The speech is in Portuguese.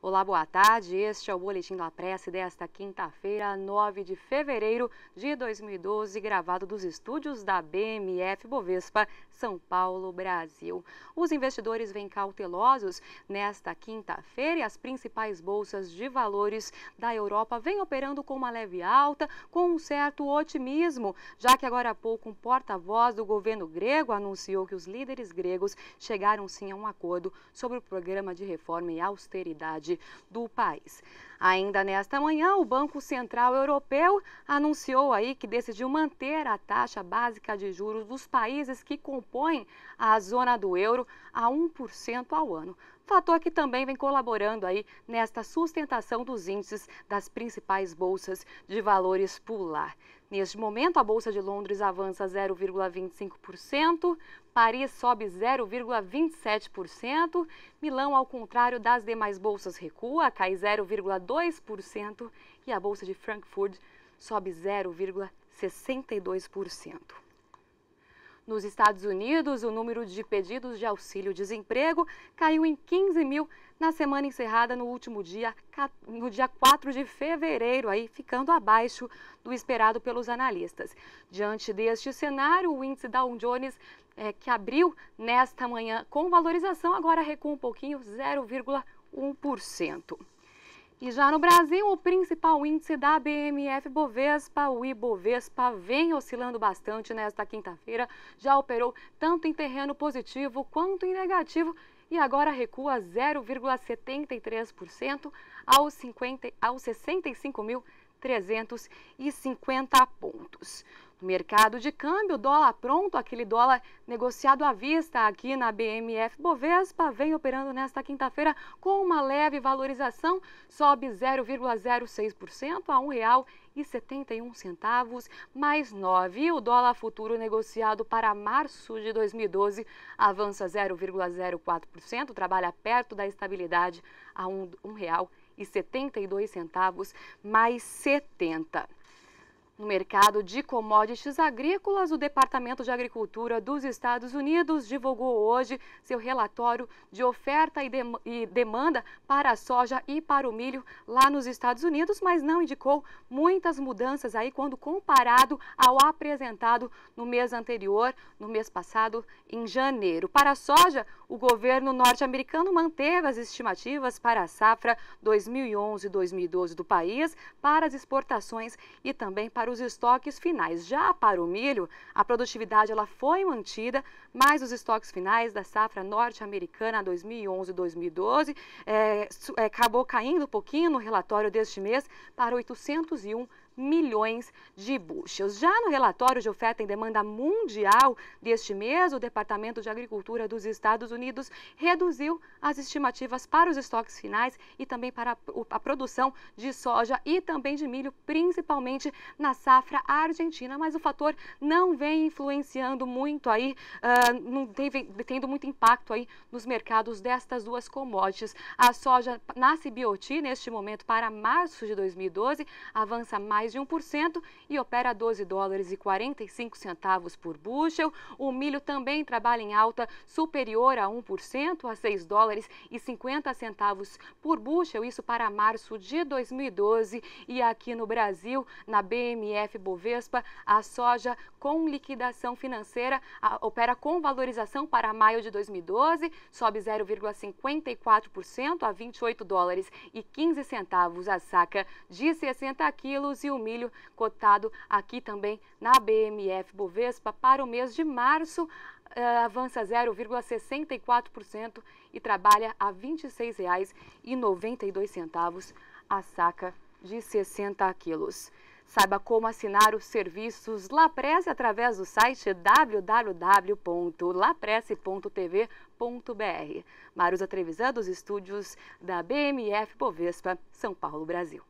Olá, boa tarde. Este é o Boletim da Prece desta quinta-feira, 9 de fevereiro de 2012, gravado dos estúdios da BMF Bovespa, São Paulo, Brasil. Os investidores vêm cautelosos nesta quinta-feira e as principais bolsas de valores da Europa vêm operando com uma leve alta, com um certo otimismo, já que agora há pouco um porta-voz do governo grego anunciou que os líderes gregos chegaram sim a um acordo sobre o programa de reforma e austeridade do país. Ainda nesta manhã, o Banco Central Europeu anunciou aí que decidiu manter a taxa básica de juros dos países que compõem a zona do euro a 1% ao ano. Fator que também vem colaborando aí nesta sustentação dos índices das principais bolsas de valores por lá. Neste momento, a Bolsa de Londres avança 0,25%, Paris sobe 0,27%, Milão, ao contrário das demais bolsas, recua, cai 0,2% e a Bolsa de Frankfurt sobe 0,62%. Nos Estados Unidos, o número de pedidos de auxílio-desemprego caiu em 15 mil na semana encerrada no último dia, no dia 4 de fevereiro, aí ficando abaixo do esperado pelos analistas. Diante deste cenário, o índice Dow Jones é, que abriu nesta manhã com valorização, agora recua um pouquinho, 0,1%. E já no Brasil, o principal índice da BMF Bovespa, o Ibovespa, vem oscilando bastante nesta quinta-feira, já operou tanto em terreno positivo quanto em negativo e agora recua 0,73% aos, aos 65.350 pontos. No mercado de câmbio, dólar pronto, aquele dólar negociado à vista aqui na BMF Bovespa, vem operando nesta quinta-feira com uma leve valorização, sobe 0,06% a R$ 1,00 e 71 centavos, mais 9. O dólar futuro negociado para março de 2012 avança 0,04%, trabalha perto da estabilidade a R$ 1,72 mais 70. No mercado de commodities agrícolas, o Departamento de Agricultura dos Estados Unidos divulgou hoje seu relatório de oferta e, dem e, demanda para a soja e para o milho lá nos Estados Unidos, mas não indicou muitas mudanças aí quando comparado ao apresentado no mês anterior, no mês passado, em janeiro. Para a soja, o governo norte-americano manteve as estimativas para a safra 2011-2012 do país, para as exportações e também para para os estoques finais. Já para o milho, a produtividade ela foi mantida, mas os estoques finais da safra norte-americana 2011-2012 é, eh, eh, acabou caindo um pouquinho no relatório deste mês para 801 milhões de buchas. Já no relatório de oferta e demanda mundial deste mês, o Departamento de Agricultura dos Estados Unidos reduziu as estimativas para os estoques finais e também para a produção de soja e também de milho, principalmente na safra argentina. Mas o fator não vem influenciando muito aí, uh, não tem, tendo muito impacto aí nos mercados destas duas commodities. A soja nasce bioti neste momento, para março de 2012, avança mais mais de 1% e opera 12 dólares e 45 centavos por bushel. O milho também trabalha em alta superior a 1%, a 6 dólares e 50 centavos por bushel, isso para março de 2012. E aqui no Brasil, na BMF Bovespa, a soja com liquidação financeira opera com valorização para maio de 2012, sobe 0,54% a 28 dólares e 15 centavos a saca de 60 quilos e o milho, cotado aqui também na BMF Bovespa, para o mês de março eh, avança 0,64% e trabalha a R$ 26,92 a saca de 60 quilos. Saiba como assinar os serviços Lapresse através do site www.lapresse.tv.br. Marusa Trevisan, dos estúdios da BMF Bovespa, São Paulo, Brasil.